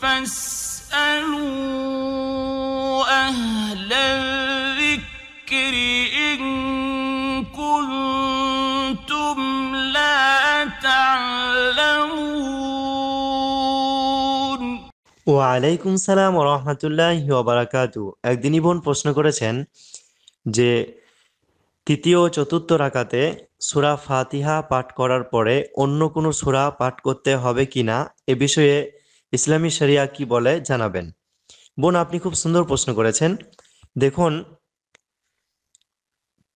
فاسألوا أهل ওয়ালাইকুম সালাম রহমতুল্লাহ ওবারাকাতু একদিনই বোন প্রশ্ন করেছেন যে তৃতীয় ও চতুর্থ রাকাতে সুরা ফাতিহা পাঠ করার পরে অন্য কোনো সুরা পাঠ করতে হবে কিনা এ বিষয়ে ইসলামী শরিয়া কি বলে জানাবেন বোন আপনি খুব সুন্দর প্রশ্ন করেছেন দেখুন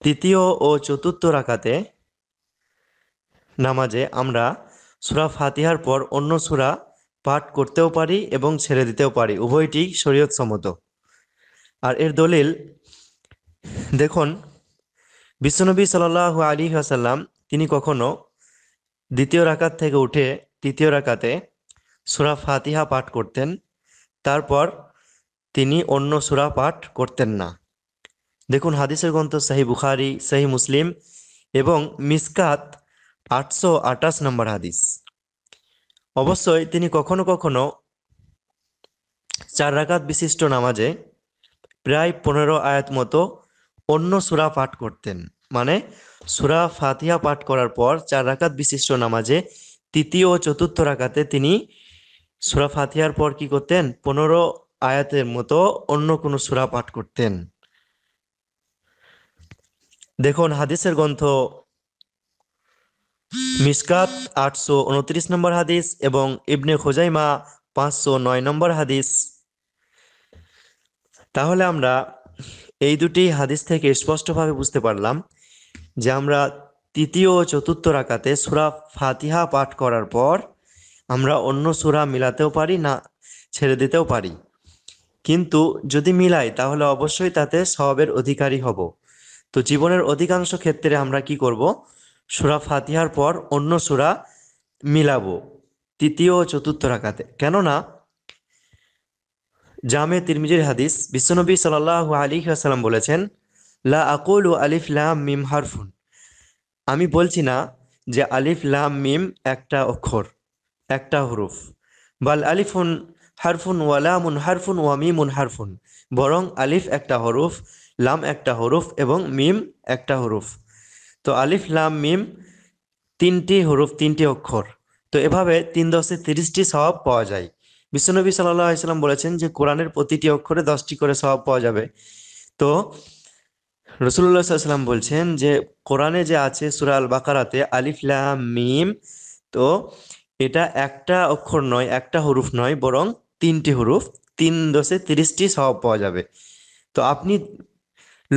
তৃতীয় ও চতুর্থ রাখাতে নামাজে আমরা সুরা ফাতিহার পর অন্য সুরা পাঠ করতেও পারি এবং ছেড়ে দিতেও পারি উভয়টি শরীয়ত সম্মত আর এর দলিল দেখুন বিশ্বনবী সাল আলী আসাল্লাম তিনি কখনো দ্বিতীয় রাকাত থেকে উঠে তৃতীয় রাকাতে সুরা ফাতিহা পাঠ করতেন তারপর তিনি অন্য সুরা পাঠ করতেন না দেখুন হাদিসের গ্রন্থ সাহি বুখারি সাহি মুসলিম এবং মিসকাত আটশো আটাশ নম্বর হাদিস অবশ্যই তিনি কখনো কখনো চার রাকাত বিশিষ্ট নামাজে প্রায় পনেরো আয়াত মতো অন্য সুরা পাঠ করতেন মানে সুরা ফাতিহা পাঠ করার পর চার রাকাত বিশিষ্ট নামাজে তৃতীয় ও চতুর্থ রাকাতে তিনি সুরা ফাতিহার পর কি করতেন পনেরো আয়াতের মতো অন্য কোনো সুরা পাঠ করতেন দেখুন হাদিসের গ্রন্থ মিসকাত আটশো উনত্রিশ নম্বর হাদিস এবং ইবনে খোজাইমা পাঁচশো নয় নম্বর হাদিস তাহলে আমরা এই দুটি হাদিস থেকে স্পষ্টভাবে বুঝতে পারলাম যে আমরা তৃতীয় ও চতুর্থ রাকাতে সুরা ফাতিহা পাঠ করার পর আমরা অন্য সুরা মিলাতেও পারি না ছেড়ে দিতেও পারি কিন্তু যদি মিলাই তাহলে অবশ্যই তাতে সবের অধিকারী হব তো জীবনের অধিকাংশ ক্ষেত্রে আমরা কি করব সুরা ফাতিহার পর অন্য সুরা মিলাবো তৃতীয় ও চতুর্থ রাখাতে কেননা জামে তিরমিজির হাদিস বিশ্বনবী সাল্লাহ আলী আসালাম বলেছেন লা আকুল ও আলিফ লাম মিম হারফুন আমি বলছি না যে আলিফ লাম মিম একটা অক্ষর একটা হরুফ বাল আলিফুন হারফুন ওয়ালামুন হারফুন ওয়ামিমুন হারফুন বরং আলিফ একটা হরুফ লাম একটা হরুফ এবং মিম একটা হরুফ তো আলিফ লাম মিম তিনটি হরুফ তিনটি অক্ষর তো এভাবে তিন দশে তিরিশটি স্বভাব পাওয়া যায় বিশ্বনবী সাল্লাহ ইসলাম বলেছেন যে কোরআনের প্রতিটি অক্ষরে দশটি করে স্বভাব পাওয়া যাবে তো রসুল্লাহ সাল্লাম বলছেন যে কোরআনে যে আছে সুরাল বাকারাতে আলিফ লাম মিম তো এটা একটা অক্ষর নয় একটা হরুফ নয় বরং তিনটি হরুফ তিন দশে তিরিশটি সব পাওয়া যাবে তো আপনি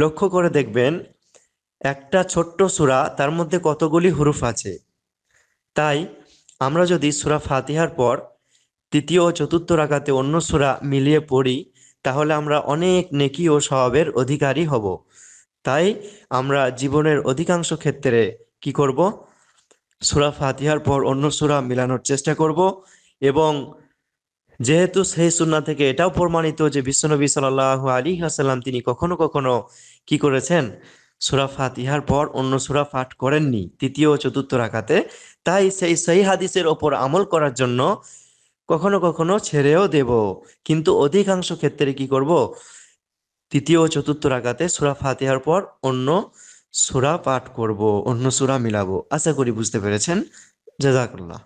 লক্ষ্য করে দেখবেন একটা ছোট্ট সুরা তার মধ্যে কতগুলি হরুফ আছে তাই আমরা যদি সুরা ফাতিহার পর তৃতীয় ও চতুর্থ রাখাতে অন্য সুরা মিলিয়ে পড়ি তাহলে আমরা অনেক নেকি ও স্বভাবের অধিকারী হব তাই আমরা জীবনের অধিকাংশ ক্ষেত্রে কি করব সুরা ফাতিহার পর অন্য সুরা মিলানোর চেষ্টা করব এবং যেহেতু সেই সুন্না থেকে এটাও প্রমাণিত যে বিশ্বনবী সাল্লাহ আলী আসাল্লাম তিনি কখনো কখনো কি করেছেন সুরা ফাতিহার পর অন্য সুরা পাঠ করেননি তৃতীয় ও চতুর্থ রাখাতে তাই সেই সেই হাদিসের ওপর আমল করার জন্য কখনো কখনো ছেড়েও দেব কিন্তু অধিকাংশ ক্ষেত্রে কি করব তৃতীয় ও চতুর্থ রাখাতে সুরা ফাতিহার পর অন্য সুরা পাঠ করব অন্য সুরা মিলাবো আশা করি বুঝতে পেরেছেন জাজাকুল্লাহ